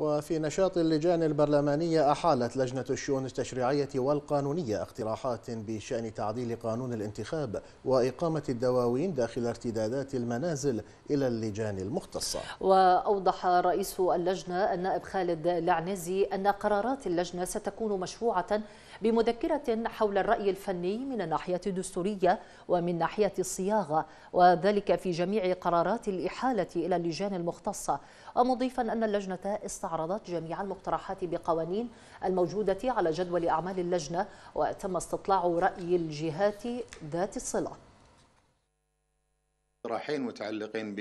وفي نشاط اللجان البرلمانية أحالت لجنة الشؤون التشريعية والقانونية اقتراحات بشأن تعديل قانون الانتخاب وإقامة الدواوين داخل ارتدادات المنازل إلى اللجان المختصة وأوضح رئيس اللجنة النائب خالد العنزي أن قرارات اللجنة ستكون مشروعة بمذكرة حول الرأي الفني من الناحية الدستورية ومن ناحية الصياغة وذلك في جميع قرارات الإحالة إلى اللجان المختصة ومضيفا أن اللجنة استعادت استعرضت جميع المقترحات بقوانين الموجودة على جدول أعمال اللجنة وتم استطلاع رأي الجهات ذات الصلة اقتراحين متعلقين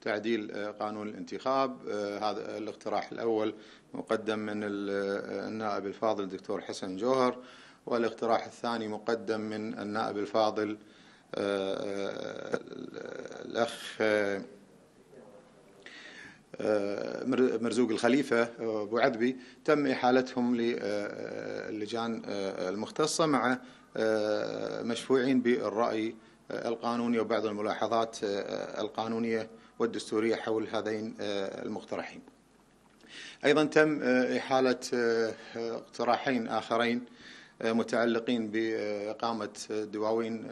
بتعديل آه، قانون الانتخاب آه، هذا الاقتراح الأول مقدم من آه، النائب الفاضل الدكتور حسن جوهر والاقتراح الثاني مقدم من النائب الفاضل الأخ مرزوق الخليفة آه، أبو عذبي تم إحالتهم آه، آه، للجان المختصة مع مشفوعين بالرأي القانوني وبعض الملاحظات القانونية والدستورية حول هذين المقترحين أيضا تم إحالة اقتراحين آخرين متعلقين بإقامة دواوين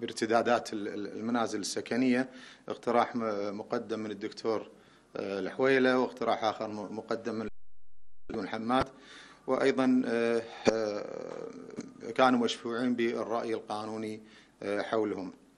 بارتدادات المنازل السكنية اقتراح مقدم من الدكتور الحويلة واقتراح آخر مقدم من حماد وأيضا آه، آه، كانوا مشفوعين بالرأي القانوني آه، حولهم